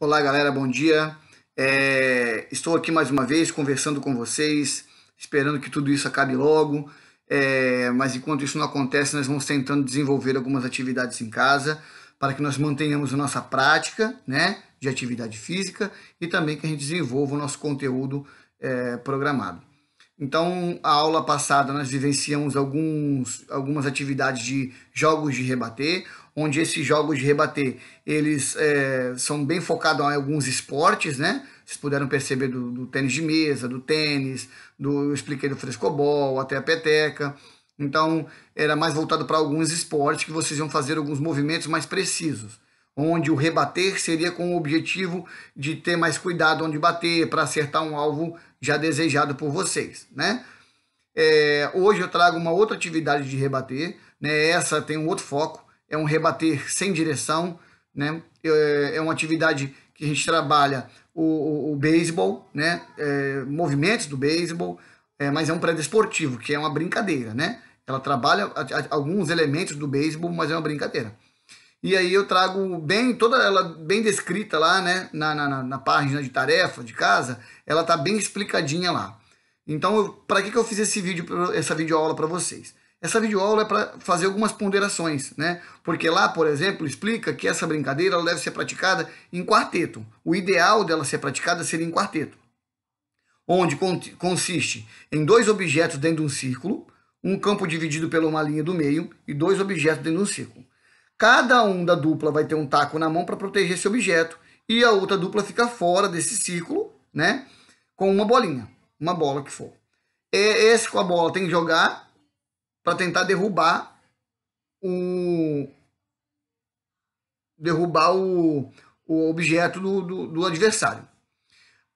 Olá, galera, bom dia. É, estou aqui mais uma vez conversando com vocês, esperando que tudo isso acabe logo. É, mas enquanto isso não acontece, nós vamos tentando desenvolver algumas atividades em casa para que nós mantenhamos a nossa prática né, de atividade física e também que a gente desenvolva o nosso conteúdo é, programado. Então, a aula passada nós vivenciamos alguns, algumas atividades de jogos de rebater, onde esses jogos de rebater eles é, são bem focados em alguns esportes, né? Vocês puderam perceber do, do, tênis de mesa, do tênis, do eu expliquei do frescobol, até a peteca. Então era mais voltado para alguns esportes que vocês iam fazer alguns movimentos mais precisos, onde o rebater seria com o objetivo de ter mais cuidado onde bater para acertar um alvo já desejado por vocês, né? É, hoje eu trago uma outra atividade de rebater, né? Essa tem um outro foco é um rebater sem direção, né? É, é uma atividade que a gente trabalha o, o, o beisebol, né? É, movimentos do beisebol, é, mas é um pré-desportivo, que é uma brincadeira, né? Ela trabalha a, a, alguns elementos do beisebol, mas é uma brincadeira. E aí eu trago bem, toda ela bem descrita lá, né? Na, na, na página de tarefa de casa, ela tá bem explicadinha lá. Então, para que, que eu fiz esse vídeo, essa videoaula para vocês? essa videoaula é para fazer algumas ponderações, né? Porque lá, por exemplo, explica que essa brincadeira deve ser praticada em quarteto. O ideal dela ser praticada seria em quarteto, onde consiste em dois objetos dentro de um círculo, um campo dividido pela uma linha do meio e dois objetos dentro de um círculo. Cada um da dupla vai ter um taco na mão para proteger esse objeto e a outra dupla fica fora desse círculo, né? Com uma bolinha, uma bola que for. É, esse com a bola tem que jogar para tentar derrubar o derrubar o, o objeto do, do, do, adversário.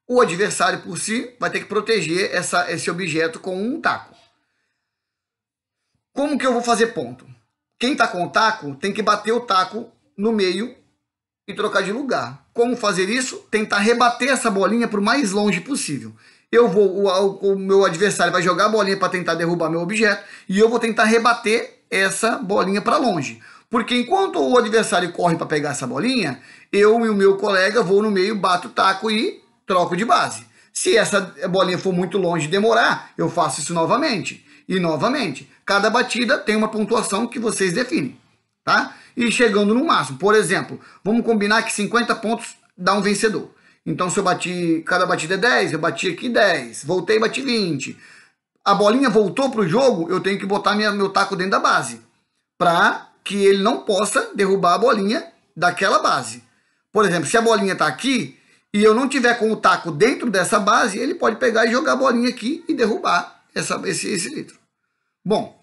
O adversário por si vai ter que proteger essa, esse objeto com um taco. Como que eu vou fazer ponto? Quem está com o taco tem que bater o taco no meio e trocar de lugar. Como fazer isso? Tentar rebater essa bolinha para o mais longe possível. Eu vou, o, o meu adversário vai jogar a bolinha para tentar derrubar meu objeto e eu vou tentar rebater essa bolinha para longe. Porque enquanto o adversário corre para pegar essa bolinha, eu e o meu colega vou no meio, bato o taco e troco de base. Se essa bolinha for muito longe e demorar, eu faço isso novamente e novamente. Cada batida tem uma pontuação que vocês definem tá? E chegando no máximo. Por exemplo, vamos combinar que 50 pontos dá um vencedor. Então, se eu bati, cada batida é 10, eu bati aqui 10, voltei e bati 20. A bolinha voltou para o jogo, eu tenho que botar minha, meu taco dentro da base, para que ele não possa derrubar a bolinha daquela base. Por exemplo, se a bolinha está aqui e eu não tiver com o taco dentro dessa base, ele pode pegar e jogar a bolinha aqui e derrubar essa, esse, esse litro. Bom,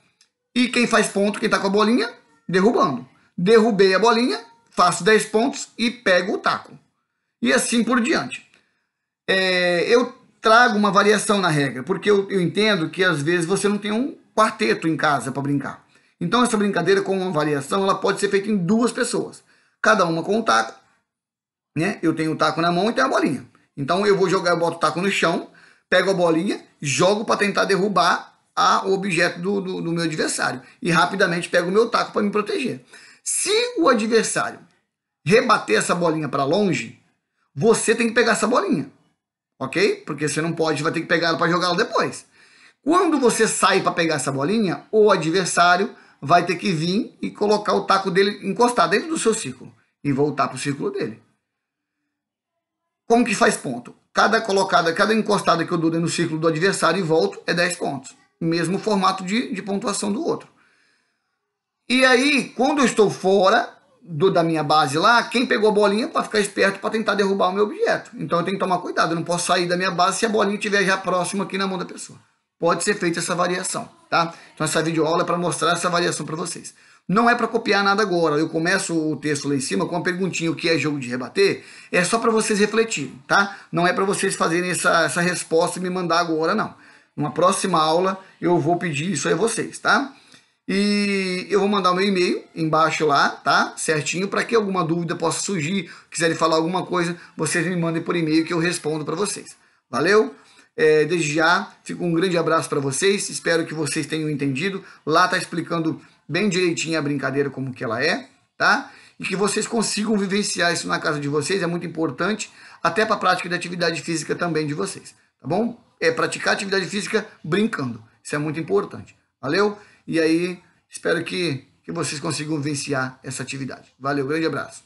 e quem faz ponto, quem está com a bolinha, derrubando. Derrubei a bolinha, faço 10 pontos e pego o taco. E assim por diante. É, eu trago uma variação na regra, porque eu, eu entendo que às vezes você não tem um quarteto em casa para brincar. Então essa brincadeira com uma variação, ela pode ser feita em duas pessoas, cada uma com um taco, né? Eu tenho o taco na mão e tenho a bolinha. Então eu vou jogar, eu boto o taco no chão, pego a bolinha, jogo para tentar derrubar ao objeto do, do, do meu adversário e rapidamente pego o meu taco para me proteger. Se o adversário rebater essa bolinha para longe, você tem que pegar essa bolinha, ok? Porque você não pode, vai ter que pegar ela para jogá-la depois. Quando você sai para pegar essa bolinha, o adversário vai ter que vir e colocar o taco dele encostado dentro do seu círculo e voltar para o círculo dele. Como que faz ponto? Cada colocada, cada encostada que eu dou dentro do círculo do adversário e volto é 10 pontos mesmo formato de, de pontuação do outro. E aí, quando eu estou fora do, da minha base lá, quem pegou a bolinha para ficar esperto para tentar derrubar o meu objeto. Então eu tenho que tomar cuidado, eu não posso sair da minha base se a bolinha estiver já próxima aqui na mão da pessoa. Pode ser feita essa variação, tá? Então essa videoaula é para mostrar essa variação para vocês. Não é para copiar nada agora. Eu começo o texto lá em cima com uma perguntinha: o que é jogo de rebater? É só para vocês refletirem, tá? Não é para vocês fazerem essa, essa resposta e me mandar agora, não. Uma próxima aula eu vou pedir isso aí é a vocês, tá? E eu vou mandar o meu e-mail embaixo lá, tá? Certinho, para que alguma dúvida possa surgir, quiserem falar alguma coisa, vocês me mandem por e-mail que eu respondo para vocês. Valeu? É, desde já, fico um grande abraço para vocês, espero que vocês tenham entendido. Lá tá explicando bem direitinho a brincadeira como que ela é, tá? E que vocês consigam vivenciar isso na casa de vocês, é muito importante, até para a prática da atividade física também de vocês tá bom? É praticar atividade física brincando. Isso é muito importante. Valeu? E aí, espero que, que vocês consigam vivenciar essa atividade. Valeu, grande abraço.